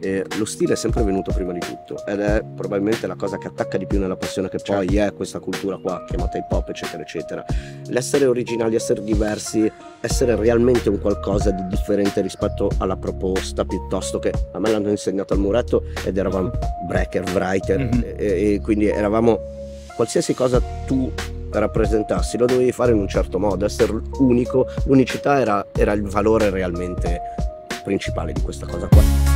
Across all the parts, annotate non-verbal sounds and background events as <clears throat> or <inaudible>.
Eh, lo stile è sempre venuto prima di tutto ed è probabilmente la cosa che attacca di più nella passione che poi certo. è questa cultura qua chiamata hip hop eccetera eccetera l'essere originali essere diversi essere realmente un qualcosa di differente rispetto alla proposta piuttosto che a me l'hanno insegnato al muretto ed eravamo breaker writer mm-hmm. e, e quindi eravamo qualsiasi cosa tu rappresentassi, lo dovevi fare in un certo modo, essere unico, l'unicità era, era il valore realmente principale di questa cosa qua.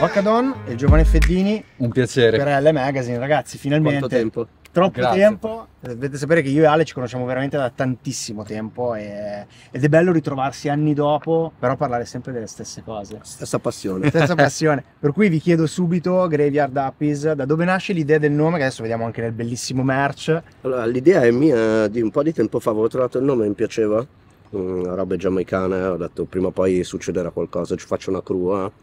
Vaccadon e Giovane Feddini. Un piacere. Per L Magazine, ragazzi, finalmente. Quanto tempo? Troppo Grazie. tempo. Dovete sapere che io e Ale ci conosciamo veramente da tantissimo tempo e... ed è bello ritrovarsi anni dopo, però parlare sempre delle stesse cose. Stessa passione. Stessa <laughs> passione. per cui vi chiedo subito, Graveyard Appies, da dove nasce l'idea del nome, che adesso vediamo anche nel bellissimo merch. Allora, l'idea è mia di un po' di tempo fa, avevo trovato il nome, mi piaceva. Mm, robe giamaicane, ho detto prima o poi succederà qualcosa, ci faccio una crua Eh?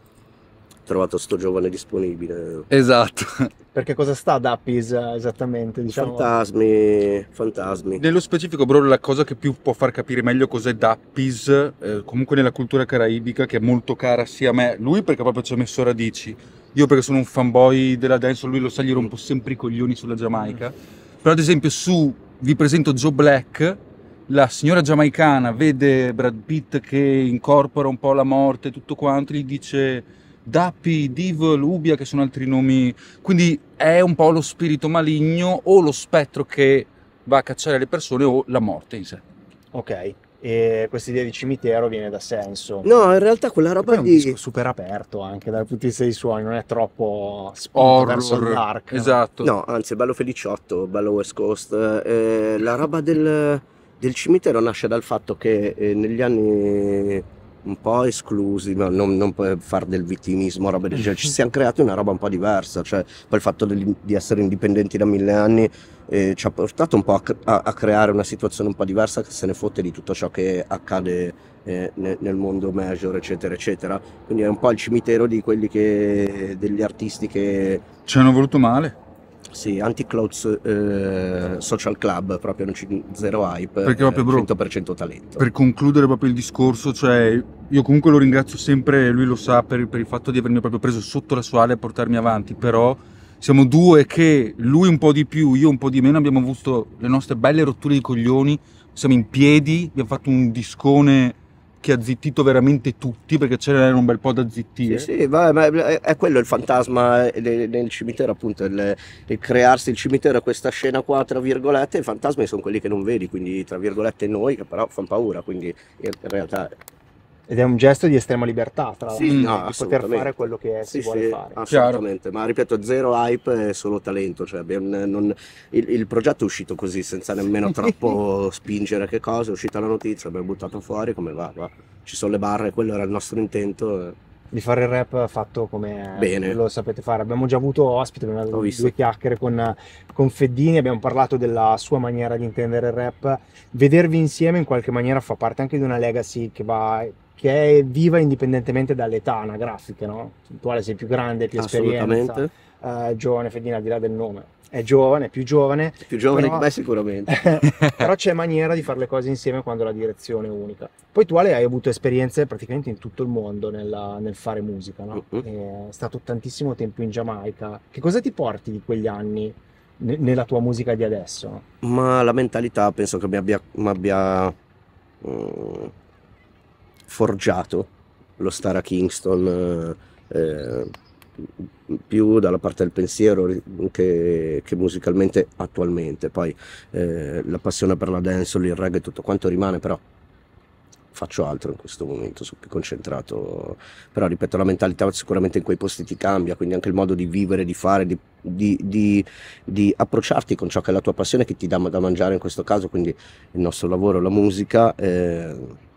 trovato sto giovane disponibile. Esatto. Perché cosa sta ad Apis esattamente? Diciamo? Fantasmi, fantasmi. Nello specifico, bro, la cosa che più può far capire meglio cos'è Dappis, eh, comunque nella cultura caraibica, che è molto cara sia a me, lui perché proprio ci ha messo radici, io perché sono un fanboy della dance, lui lo sa, gli rompo sempre i coglioni sulla Giamaica. Mm. Però ad esempio su, vi presento Joe Black, la signora giamaicana vede Brad Pitt che incorpora un po' la morte e tutto quanto, gli dice Dappi, Div, Lubia, che sono altri nomi. Quindi è un po' lo spirito maligno o lo spettro che va a cacciare le persone o la morte in sé. Ok, e questa idea di cimitero viene da senso. No, in realtà quella roba è un di... disco super aperto anche dal punto di vista dei suoni, non è troppo spinto verso dark. Esatto. No, anzi, bello feliciotto, bello West Coast. Eh, eh, la roba del, del, cimitero nasce dal fatto che eh, negli anni un po' esclusi, ma non, non fare del vittimismo, roba del genere. Ci <laughs> siamo creati una roba un po' diversa, cioè poi il fatto di, di essere indipendenti da mille anni eh, ci ha portato un po' a, a, a, creare una situazione un po' diversa che se ne fotte di tutto ciò che accade eh, nel, nel mondo major, eccetera, eccetera. Quindi è un po' il cimitero di quelli che, degli artisti che... Ci hanno voluto male. Sì, anti-clothes eh, social club, proprio c- zero hype, Perché proprio, eh, bro, 100% talento. Per concludere proprio il discorso, cioè io comunque lo ringrazio sempre, lui lo sa, per, per il fatto di avermi proprio preso sotto la sua ala e portarmi avanti, però siamo due che lui un po' di più, io un po' di meno, abbiamo avuto le nostre belle rotture di coglioni, siamo in piedi, abbiamo fatto un discone che ha zittito veramente tutti, perché ce n'era un bel po' da zittire. Sì, sì, ma, ma è quello il fantasma nel, eh, nel cimitero, appunto, il, il, crearsi il cimitero, questa scena qua, tra virgolette, i fantasmi sono quelli che non vedi, quindi tra virgolette noi, che però fanno paura, quindi in realtà ed è un gesto di estrema libertà, tra l'altro, sì, no, di poter fare quello che è, si vuole sì, fare. Assolutamente, Chiaro. ma ripeto, zero hype e solo talento. Cioè, non, non, il, il, progetto è uscito così, senza nemmeno troppo spingere che cosa, è uscita la notizia, abbiamo buttato fuori, come va, va. Ci sono le barre, quello era il nostro intento. Eh. di fare il rap fatto come Bene. lo sapete fare. Abbiamo già avuto ospite, abbiamo avuto due chiacchiere con, con, Feddini, abbiamo parlato della sua maniera di intendere il rap. Vedervi insieme in qualche maniera fa parte anche di una legacy che va che è viva indipendentemente dall'età anagrafica, no? Tuale sei più grande, più esperienza, eh, giovane, fedina, al di là del nome. È giovane, più giovane. Più giovane però... che me sicuramente. <laughs> però c'è maniera di fare le cose insieme quando la direzione è unica. Poi tu Ale hai avuto esperienze praticamente in tutto il mondo nella, nel fare musica, no? Uh-huh. È stato tantissimo tempo in Giamaica. Che cosa ti porti di quegli anni? nella tua musica di adesso? Ma la mentalità penso che mi abbia, mi abbia uh, mm, forgiato lo stare a Kingston eh, eh, più dalla parte del pensiero che, che musicalmente attualmente. Poi eh, la passione per la dance, il reggae e tutto quanto rimane, però faccio altro in questo momento, sono più concentrato, però ripeto la mentalità sicuramente in quei posti ti cambia, quindi anche il modo di vivere, di fare, di, di, di, di approcciarti con ciò che è la tua passione che ti dà da mangiare in questo caso, quindi il nostro lavoro, la musica. Eh,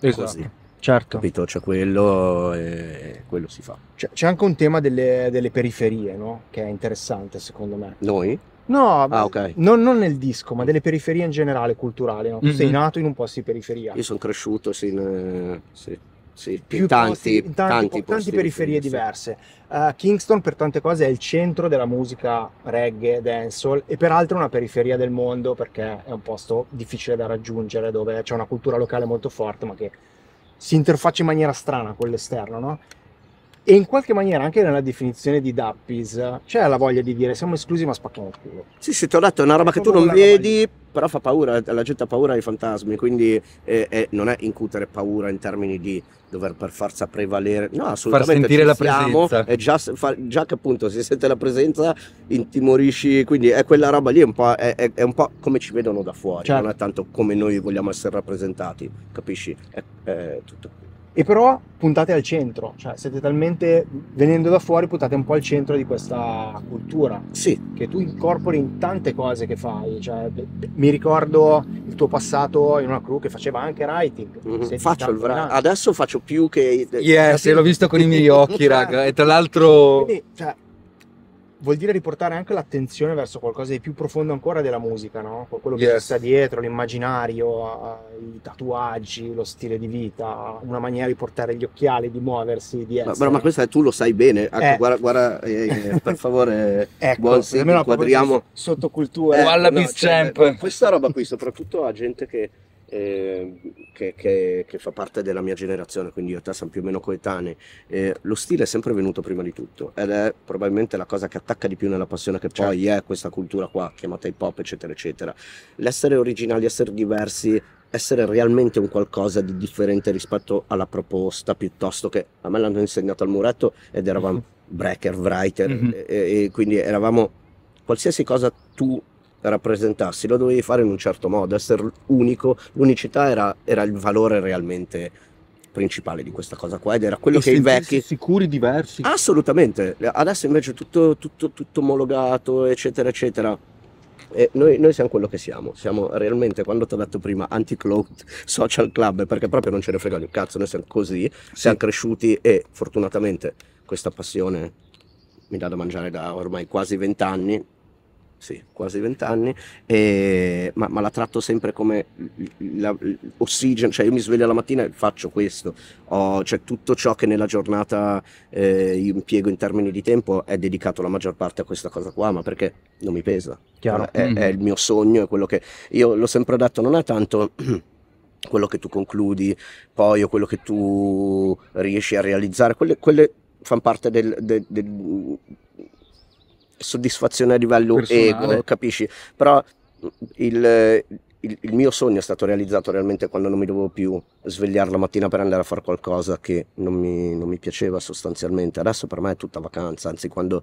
Esatto. Così. Certo. Capito? C'è cioè, quello e eh, quello si fa. C'è, c'è anche un tema delle, delle, periferie, no? Che è interessante secondo me. Noi? No, ah, okay. non, non, nel disco, ma delle periferie in generale, culturale. No? Tu mm-hmm. sei mhm. nato in un posto di periferia. Io sono cresciuto, sì, in, eh, sì sì, più tanti, posti, in tanti, tanti, po- tanti periferie diverse. Uh, Kingston per tante cose è il centro della musica reggae, dancehall e peraltro una periferia del mondo perché è un posto difficile da raggiungere dove c'è una cultura locale molto forte ma che si interfaccia in maniera strana con l'esterno, no? E in qualche maniera anche nella definizione di Dappis c'è la voglia di dire siamo esclusi ma spacchiamo il culo. Sì, sì, ti ho detto, è una roba che tu non vedi, però fa paura, la gente ha paura dei fantasmi, quindi eh, eh, non è incutere paura in termini di dover per forza prevalere, no, assolutamente. Far sentire la siamo, presenza. già, fa, già, che appunto si sente la presenza intimorisci, quindi è quella roba lì, un è, è, è, un po' come ci vedono da fuori, certo. non è certo. tanto come noi vogliamo essere rappresentati, capisci? È, è tutto qui e però puntate al centro, cioè siete talmente venendo da fuori puntate un po' al centro di questa cultura. Sì. Che tu incorpori in tante cose che fai, cioè, mi ricordo il tuo passato in una crew che faceva anche writing. Mm-hmm. Faccio il writing, adesso faccio più che... Yes, yeah, sì, l'ho visto con i miei occhi <laughs> raga, e tra l'altro... Quindi, cioè, vuol dire riportare anche l'attenzione verso qualcosa di più profondo ancora della musica, no? quello che yes. sta dietro, l'immaginario, i tatuaggi, lo stile di vita, una maniera di portare gli occhiali, di muoversi, di essere. Ma, però, ma questa tu lo sai bene, ecco, eh. guarda, guarda eh, eh per favore, <laughs> ecco, Bonsi, inquadriamo... Sottocultura. Eh, Walla no, cioè, questa roba qui, soprattutto a gente che eh, che, che, che, fa parte della mia generazione, quindi io e te siamo più o meno coetanei, eh, lo stile è sempre venuto prima di tutto ed è probabilmente la cosa che attacca di più nella passione che poi certo. è questa cultura qua chiamata hip hop eccetera eccetera. L'essere originali, essere diversi, essere realmente un qualcosa di differente rispetto alla proposta piuttosto che a me l'hanno insegnato al muretto ed eravamo mm-hmm. breaker, writer mm-hmm. e, e quindi eravamo qualsiasi cosa tu rappresentarsi, lo dovevi fare in un certo modo, essere unico, l'unicità era, era il valore realmente principale di questa cosa qua ed era quello e che i vecchi sicuri diversi assolutamente adesso invece tutto, tutto, tutto omologato eccetera eccetera noi, noi, siamo quello che siamo, siamo realmente, quando ti ho detto prima, anti-cloud social club, perché proprio non ce ne frega di un cazzo, noi siamo così, sì. siamo cresciuti e fortunatamente questa passione mi dà da mangiare da ormai quasi vent'anni, sì, quasi vent'anni, ma, ma, la tratto sempre come l'ossigeno, cioè io mi sveglio la mattina e faccio questo, Ho, cioè tutto ciò che nella giornata eh, io impiego in termini di tempo è dedicato la maggior parte a questa cosa qua, ma perché non mi pesa, Chiaro. È, mm-hmm. è mm. il mio sogno, è quello che io l'ho sempre detto, non è tanto... <clears throat> quello che tu concludi poi o quello che tu riesci a realizzare, quelle, quelle fanno parte del, del, del soddisfazione a livello Personale. ego, capisci? Però mm, il, il, il, mio sogno è stato realizzato realmente quando non mi dovevo più svegliare la mattina per andare a fare qualcosa che non mi, non mi piaceva sostanzialmente. Adesso per me è tutta vacanza, anzi quando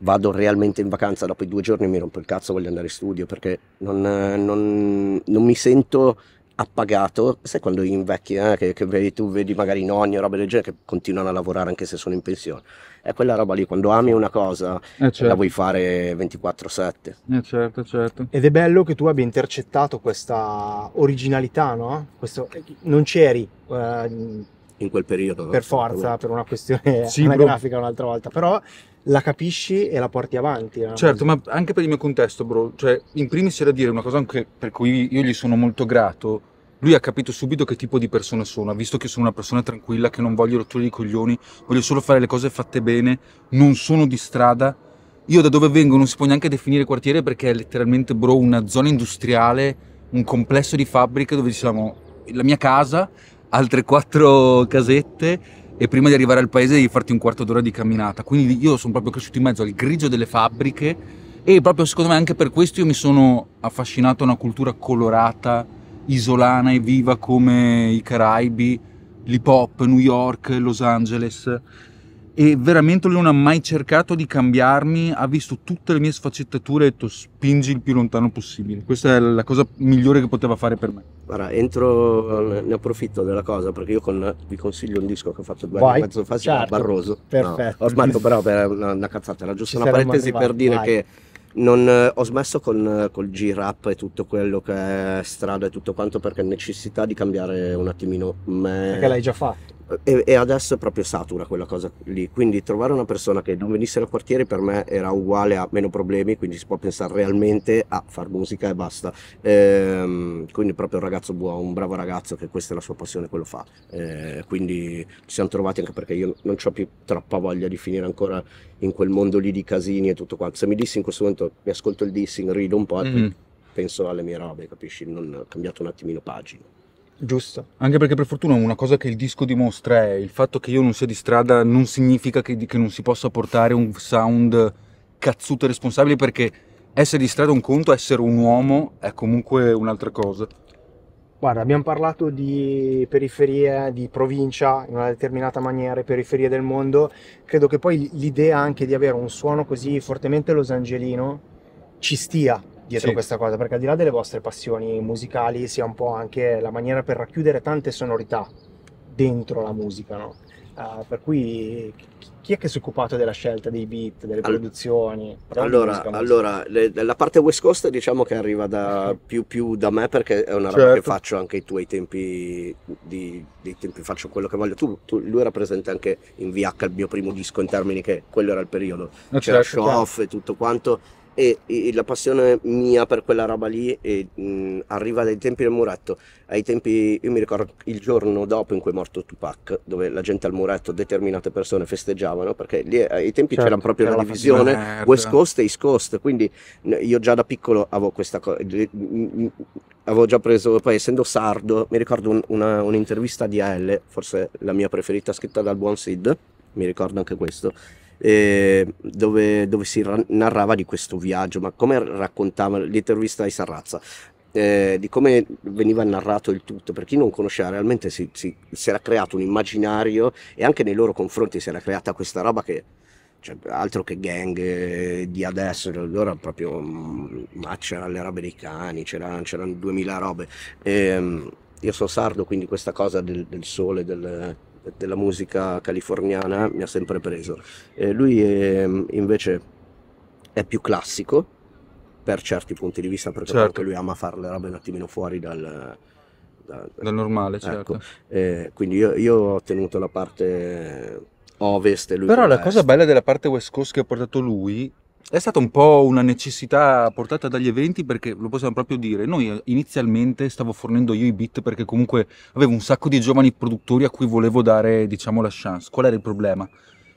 vado realmente in vacanza dopo i due giorni mi rompo il cazzo, voglio andare in studio perché non, non, non mi sento appagato, sai quando invecchi, eh, che, che vedi, tu vedi magari nonni o robe del genere che continuano a lavorare anche se sono in pensione. È quella roba lì, quando ami una cosa eh certo. la vuoi fare 24-7. Eh certo, certo. Ed è bello che tu abbia intercettato questa originalità, no? Questo, non c'eri... Eh, in quel periodo. Per forza, per una questione sì, anagrafica un'altra volta, però la capisci e la porti avanti. No? Certo, ma anche per il mio contesto, bro, cioè, in primis c'è da dire una cosa anche per cui io gli sono molto grato. Lui ha capito subito che tipo di persona sono, ha visto che sono una persona tranquilla, che non voglio rotture di coglioni, voglio solo fare le cose fatte bene, non sono di strada. Io da dove vengo non si può neanche definire quartiere perché è letteralmente, bro, una zona industriale, un complesso di fabbriche dove ci la mia casa, altre quattro casette e prima di arrivare al paese devi farti un quarto d'ora di camminata. Quindi io sono proprio cresciuto in mezzo al grigio delle fabbriche e proprio secondo me anche per questo io mi sono affascinato a una cultura colorata, isolana e viva come i Caraibi, l'hip hop, New York, Los Angeles e veramente lui non ha mai cercato di cambiarmi, ha visto tutte le mie sfaccettature e ha detto spingi il più lontano possibile. Questa è la cosa migliore che poteva fare per me. Guarda, entro, eh, ne approfitto della cosa perché io con, vi consiglio un disco che ho fatto due anni e mezzo fa, si certo. Barroso. Perfetto. No, ho sbatto però per una, una cazzata, era giusto Ci una parentesi per dire vai. che non, eh, ho smesso con il eh, G-Rap e tutto quello che è strada e tutto quanto perché necessità di cambiare un attimino me. Perché l'hai già fatto? e, e, adesso è proprio satura quella cosa lì. Quindi trovare una persona che non venisse dal quartiere per me era uguale a meno problemi, quindi si può pensare realmente a far musica e basta. Ehm, quindi proprio un ragazzo buono, un bravo ragazzo che questa è la sua passione, quello fa. Ehm, quindi ci siamo trovati anche perché io non ho più troppa voglia di finire ancora in quel mondo lì di casini e tutto quanto. Se mi dissi in questo momento, mi ascolto il dissing, rido un po' e mm-hmm. penso alle mie robe, capisci? Non ho cambiato un attimino pagina. Giusto. Anche perché per fortuna una cosa che il disco dimostra è il fatto che io non sia di strada non significa che, che non si possa portare un sound cazzuto e responsabile perché essere di strada è un conto, essere un uomo è comunque un'altra cosa. Guarda, abbiamo parlato di periferie, di provincia in una determinata maniera, periferie del mondo. Credo che poi l'idea anche di avere un suono così fortemente losangelino ci stia, dietro sì. questa cosa, perché al di là delle vostre passioni musicali sia un po' anche la maniera per racchiudere tante sonorità dentro la musica, no? Uh, per cui chi è che si è occupato della scelta dei beat, delle All... produzioni? Allora, allora le, la parte West Coast diciamo che arriva da, <laughs> più, più, da me perché è una certo. roba che certo. faccio anche i tuoi tempi, di, di tempi faccio quello che voglio. Tu, tu, lui era presente anche in VH, il mio primo disco in termini che quello era il periodo, c'era certo, show off e tutto quanto e, e, la passione mia per quella roba lì e, mh, arriva dai tempi del muretto ai tempi, io mi ricordo il giorno dopo in cui è morto Tupac, dove la gente al muretto, determinate persone festeggiavano, perché lì eh, ai tempi certo, c'era proprio una la divisione merda. West Coast e East Coast, quindi io già da piccolo avevo questa cosa, avevo già preso, poi essendo sardo, mi ricordo un, una, un'intervista di AL, forse la mia preferita scritta dal buon Sid, mi ricordo anche questo, eh, dove, dove, si narrava di questo viaggio, ma come raccontava l'intervista di Sarrazza, eh, di come veniva narrato il tutto, per chi non conosceva realmente si, si, si era creato un immaginario e anche nei loro confronti si era creata questa roba che cioè, altro che gang eh, di adesso, allora proprio mm, ma c'erano le robe dei cani, c'erano, c'erano 2000 robe. E, ehm, io sono sardo, quindi questa cosa del, del sole, del, della musica californiana mi ha sempre preso. Eh, lui è, ehm, invece è più classico per certi punti di vista, perché certo. lui ama fare le robe un attimino fuori dal, da, dal normale. Ecco. Certo. Ecco. Eh, quindi io, io ho tenuto la parte ovest. Però la cosa bella della parte west coast che ha portato lui è stata un po' una necessità portata dagli eventi perché lo possiamo proprio dire, noi eh, inizialmente stavo fornendo io i beat perché comunque avevo un sacco di giovani produttori a cui volevo dare diciamo la chance. Qual era il problema?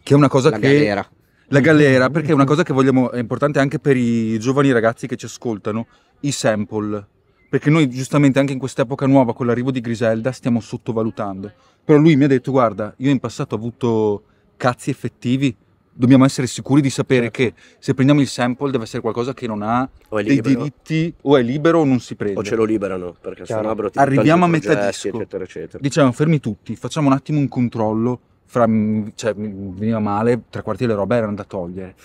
Che è una cosa la che... Galera. La galera, perché è una cosa che vogliamo, è importante anche per i giovani ragazzi che ci ascoltano, i sample. Perché noi giustamente anche in quest'epoca nuova con l'arrivo di Griselda stiamo sottovalutando. Però lui mi ha detto guarda, io in passato ho avuto cazzi effettivi dobbiamo essere sicuri di sapere certo. che se prendiamo il sample deve essere qualcosa che non ha dei diritti o è libero o non si prende o ce lo liberano perché Chiaro. sennò arriviamo a metà disco eccetera, eccetera. diciamo fermi tutti facciamo un attimo un controllo fra mm, cioè mi mm, veniva male tre quarti delle robe erano da togliere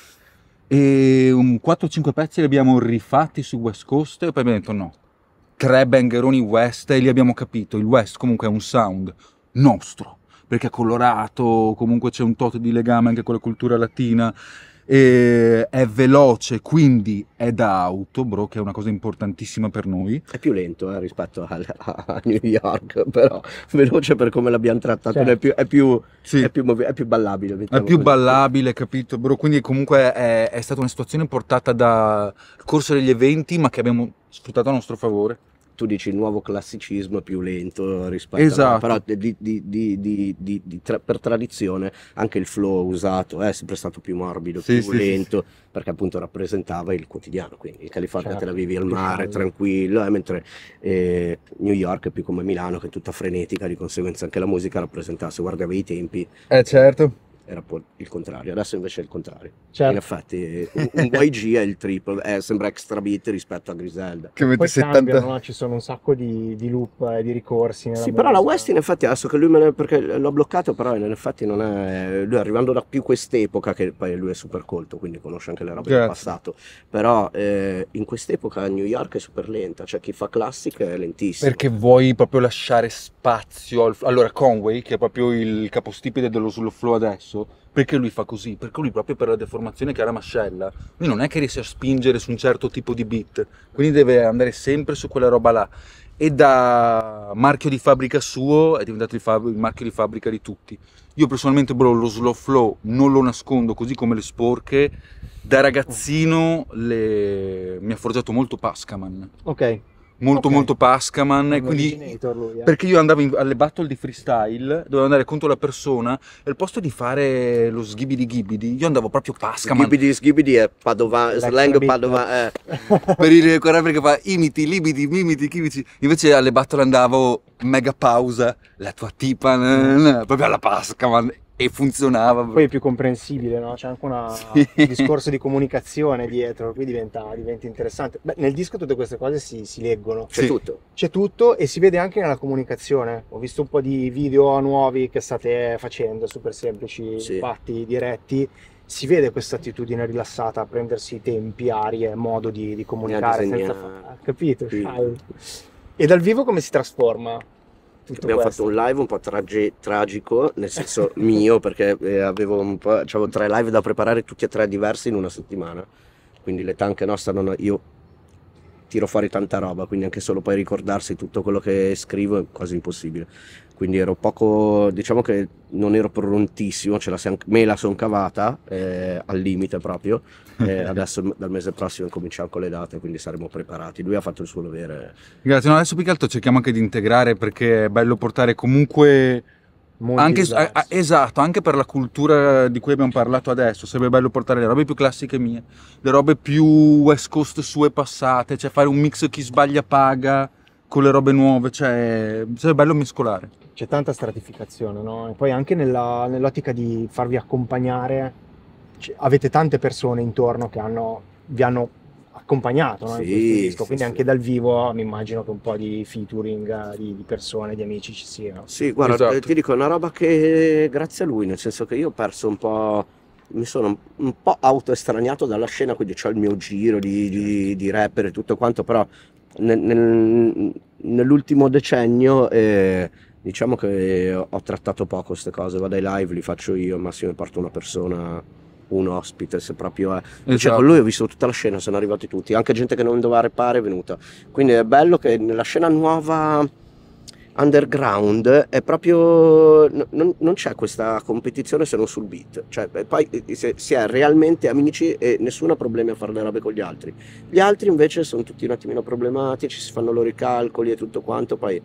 e 4-5 pezzi li abbiamo rifatti su West Coast e poi abbiamo detto no tre bangeroni West e lì abbiamo capito il West comunque è un sound nostro perché è colorato, comunque c'è un tot di legame anche con la cultura latina. E è veloce, quindi è da auto, bro, che è una cosa importantissima per noi. È più lento eh, rispetto a, a, New York, però veloce per come l'abbiamo trattato, certo. è, più, è, più, sì. è, più è, più, ballabile. È più così. ballabile, capito, bro? Quindi comunque è, stata una situazione portata dal corso degli eventi, ma che abbiamo sfruttato a nostro favore tu dici il nuovo classicismo è più lento rispetto esatto. a... però di, di, di, tra, per tradizione anche il flow usato è sempre stato più morbido, sì, più sì, lento, sì, perché appunto rappresentava il quotidiano, quindi in California certo. te la certo. vivi al mare, diciamo. tranquillo, eh, mentre eh, New York è più come Milano che è tutta frenetica, di conseguenza anche la musica rappresentava, se guardavi i tempi... Eh certo era il contrario, adesso invece è il contrario. Certo. In effetti un, un YG è il triple, eh, sembra extra beat rispetto a Griselda. Che avete 70... Cambiano, no? ci sono un sacco di, di loop e di ricorsi. Sì, però la West in effetti adesso che lui me ne, perché l'ho bloccato, però in effetti non è... Lui arrivando da più quest'epoca, che poi lui è super colto, quindi conosce anche le robe certo. del passato, però eh, in quest'epoca New York è super lenta, cioè chi fa classic è lentissimo. Perché vuoi proprio lasciare spazio al... Allora Conway, che è proprio il capostipite dello slow flow adesso, perché lui fa così? Perché lui proprio per la deformazione che ha la mascella, lui non è che riesce a spingere su un certo tipo di beat, quindi deve andare sempre su quella roba là. E da marchio di fabbrica suo è diventato il, fab- il marchio di fabbrica di tutti. Io personalmente, bro, lo slow flow non lo nascondo, così come le sporche. Da ragazzino le... mi ha forgiato molto Pascaman. Ok molto okay. molto Pascaman e quindi lui, eh. perché io andavo in, alle battle di freestyle dovevo andare contro la persona e al posto di fare lo sghibidi ghibidi io andavo proprio Pascaman ghibidi sghibidi è padova, slang padova eh. <laughs> per il coreano che fa imiti libidi mimiti chimici invece alle battle andavo mega pausa la tua tipa proprio alla Pascaman e funzionava. Poi è più comprensibile, no? c'è anche una, <laughs> sì. un discorso di comunicazione dietro, qui diventa, diventa interessante. Beh, nel disco tutte queste cose si, si leggono. C'è sì. tutto. C'è tutto e si vede anche nella comunicazione. Ho visto un po' di video nuovi che state facendo, super semplici, sì. fatti diretti. Si vede questa attitudine rilassata a prendersi tempi, arie, modo di, di comunicare. Senza fa- capito? Sì. E dal vivo come si trasforma? abbiamo questo. fatto un live un po' tragi- tragico, nel senso <laughs> mio, perché eh, avevo, avevo tre live da preparare, tutti e tre diversi in una settimana. Quindi l'età anche nostra, non, io tiro fuori tanta roba, quindi anche solo poi ricordarsi tutto quello che scrivo è quasi impossibile. Quindi ero poco, diciamo che non ero prontissimo, la sian, me la sono cavata eh, al limite proprio. <laughs> Eh, adesso dal mese prossimo cominciamo con le date, quindi saremo preparati. Lui ha fatto il suo dovere. Grazie, no, adesso più che altro cerchiamo anche di integrare perché è bello portare comunque anche, esatto, anche per la cultura di cui abbiamo parlato adesso, sarebbe bello portare le robe più classiche mie, le robe più West Coast sue passate, cioè fare un mix chi sbaglia paga con le robe nuove, cioè sarebbe bello mescolare. C'è tanta stratificazione, no? E poi anche nella, nell'ottica di farvi accompagnare, cioè, avete tante persone intorno che hanno, vi hanno accompagnato no, sì, disco, sì, quindi sì. anche dal vivo mi immagino che un po' di featuring eh, di, di persone, di amici ci siano. Sì, guarda, eh, esatto. ti dico, è una roba che grazie a lui, nel senso che io ho perso un po', mi sono un po' autoestraniato dalla scena, quindi ho il mio giro di, di, certo. di rapper e tutto quanto, però nel, nel, nell'ultimo decennio... Eh, diciamo che ho trattato poco queste cose, vado ai live, li faccio io, al massimo porto una persona un ospite, se proprio è. Esatto. Cioè, con esatto. lui ho visto tutta la scena, sono arrivati tutti, anche gente che non doveva repare è venuta. Quindi è bello che nella scena nuova underground è proprio non, non c'è questa competizione se non sul beat cioè poi se, si è realmente amici e nessuno ha problemi a fare le robe con gli altri gli altri invece sono tutti un attimino problematici si fanno loro i calcoli e tutto quanto poi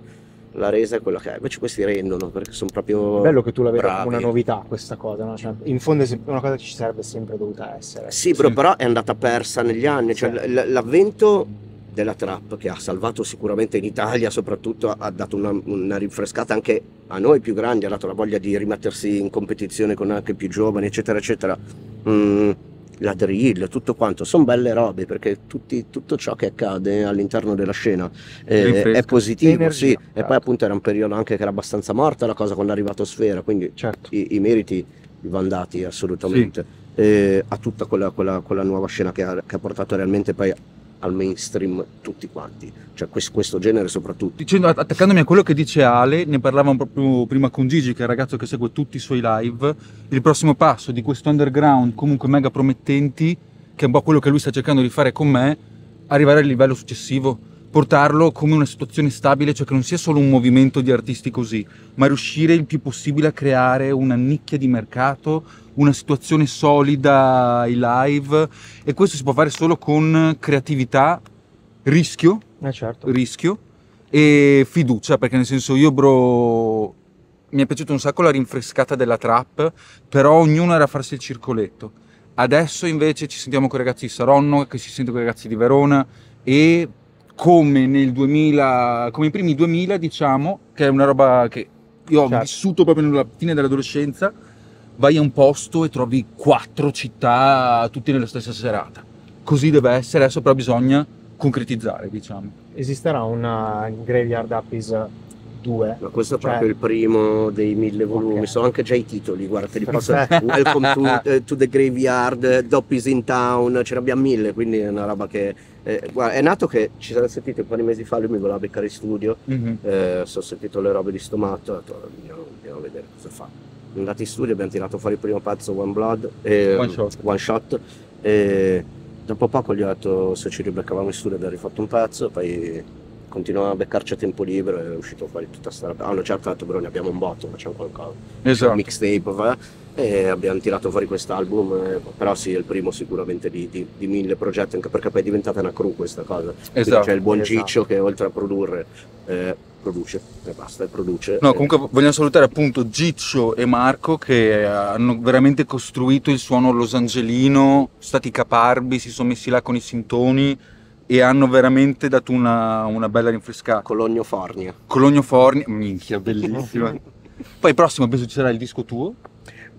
la resa è quella che è. Invece questi rendono perché sono proprio. È bello che tu la vedi una novità questa cosa, no? cioè, in fondo è una cosa che ci sarebbe sempre dovuta essere. Sì, però, sì. però è andata persa negli anni. Cioè, sì. l'avvento della trap che ha salvato sicuramente in Italia, soprattutto ha dato una, una, rinfrescata anche a noi più grandi, ha dato la voglia di rimettersi in competizione con anche più giovani, eccetera, eccetera. Mm la drill, tutto quanto, sono belle robe perché tutti, tutto ciò che accade all'interno della scena eh, è positivo, sì. Certo. E poi appunto era un periodo anche che era abbastanza morta la cosa quando è arrivato Sfera, quindi certo. i, i, meriti vanno dati assolutamente sì. eh, a tutta quella, quella, quella nuova scena che ha, che ha portato realmente poi al mainstream tutti quanti, cioè questo, genere soprattutto. Dicendo, attaccandomi a quello che dice Ale, ne parlavamo proprio prima con Gigi, che è il ragazzo che segue tutti i suoi live, il prossimo passo di questo underground comunque mega promettenti, che è un po' quello che lui sta cercando di fare con me, arrivare al livello successivo portarlo come una situazione stabile, cioè che non sia solo un movimento di artisti così, ma riuscire il più possibile a creare una nicchia di mercato, una situazione solida ai live e questo si può fare solo con creatività, rischio, eh certo. rischio e fiducia, perché nel senso io bro mi è piaciuta un sacco la rinfrescata della trap, però ognuno era a farsi il circoletto. Adesso invece ci sentiamo con i ragazzi di Saronno, che si sente con i ragazzi di Verona e come nel 2000, come i primi 2000 diciamo, che è una roba che io certo. ho vissuto proprio nella fine dell'adolescenza, vai a un posto e trovi quattro città tutte nella stessa serata. Così deve essere, adesso però bisogna concretizzare, diciamo. Esisterà una Graveyard Uppies 2? Ma questo è cioè proprio il primo dei mille volumi, okay. so anche già i titoli, guarda, te li posso... <laughs> Welcome to, <laughs> eh, to, the Graveyard, Doppies in Town, ce ne abbiamo mille, quindi è una roba che eh, guarda, è nato che ci siamo sentiti un po' di mesi fa, lui mi voleva beccare in studio, mm-hmm. eh, sono sentito le robe di stomato, ho detto andiamo, a vedere cosa fa. Sono andato in studio, abbiamo tirato fuori il primo pezzo One Blood, eh, One Shot. One shot e dopo poco gli ho detto se ci ribeccavamo in studio abbiamo rifatto un pezzo, poi continuavamo a beccarci a tempo libero e è uscito fuori tutta questa roba. Ah, no, certo, ho detto, bro, ne abbiamo un botto, facciamo qualcosa. Esatto. Mixtape, va e abbiamo tirato fuori quest'album, eh, però sì, è il primo sicuramente di, di, di, mille progetti, anche perché poi è diventata una crew questa cosa. Esatto. Quindi c'è esatto. il buon esatto. Ciccio che oltre a produrre... Eh, produce e basta, produce. No, eh. comunque e... vogliamo salutare appunto Giccio e Marco che eh, hanno veramente costruito il suono Los Angelino stati caparbi, si sono messi là con i sintoni e hanno veramente dato una, una bella rinfrescata. Cologno Fornia. Cologno Fornia, minchia, bellissima. <laughs> Poi prossimo penso ci sarà il disco tuo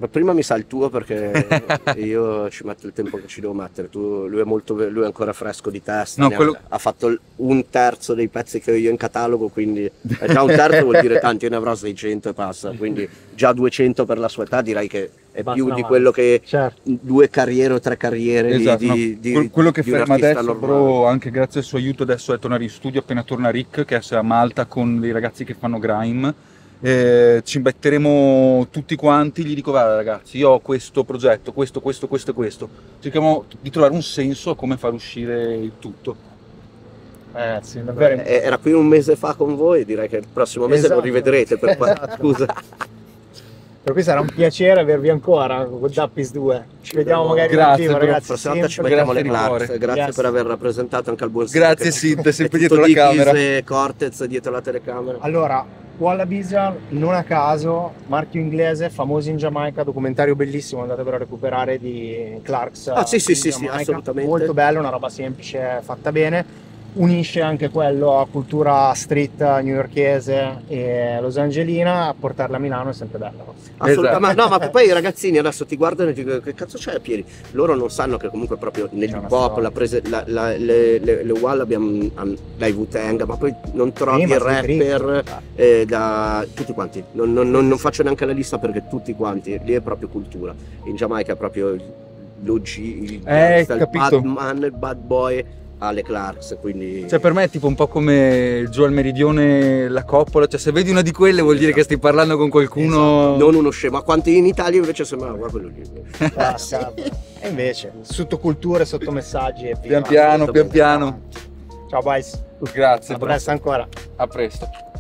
prima mi sa il tuo perché <laughs> io ci metto il tempo che ci devo mettere. Tu, lui, è molto, lui, è ancora fresco di testa, no, quello... ha, ha, fatto un terzo dei pezzi che ho io in catalogo, quindi eh, già un terzo vuol dire tanti, io ne avrò 600 e passa, quindi già 200 per la sua età direi che è Basta più di quello che certo. due carriere o tre carriere esatto, di, di, no. di, quello che ferma adesso bro anche grazie al suo aiuto adesso è tornare in studio appena torna Rick che è a Malta con i ragazzi che fanno grime eh, ci metteremo tutti quanti, gli dico guarda ragazzi, io ho questo progetto, questo, questo, questo e questo. Cerchiamo di trovare un senso a come far uscire il tutto. Ragazzi, davvero... Beh, era qui un mese fa con voi, direi che il prossimo mese esatto. lo rivedrete per esatto. scusa. <laughs> Per cui sarà un piacere avervi ancora con Dappis 2. Ci vediamo magari grazie, attivo, La prossima volta ci mettiamo grazie le Clarks. Grazie, grazie, per aver rappresentato anche al buon Grazie Sid, sempre dietro la camera. Cortez dietro la telecamera. Allora, Wallabies, non a caso, marchio inglese, famoso in Giamaica, documentario bellissimo, andatevelo a recuperare di Clarks. Ah sì sì sì, Giamaica, sì, assolutamente. Molto bello, una roba semplice, fatta bene unisce anche quello a cultura street newyorchese e losangelina, a portarla a Milano è sempre bello. Assolutamente, esatto. ma, no, ma poi i ragazzini adesso ti guardano e ti dicono che cazzo c'è a piedi? Loro non sanno che comunque proprio nell'hip hop, la prese, la, la, le, le, le wall abbiamo dai Wu-Tang, ma poi non trovi sì, rapper eh, da tutti quanti, non, non, non, non, faccio neanche la lista perché tutti quanti, lì è proprio cultura, in Giamaica è proprio l'OG, il, eh, il, il Batman, il Bad Boy alle Clarks. Quindi... Cioè, per me è tipo un po' come giù al meridione la coppola. Cioè, se vedi una di quelle vuol dire esatto. che stai parlando con qualcuno. Esatto. Non uno scemo. ma quanti in Italia invece sembrava guarda quello lì. Passa. Ah, e invece, sottoculture, sottomessaggi E pian piano, pian piano. Ciao Bice. Grazie. A presto ancora. A presto.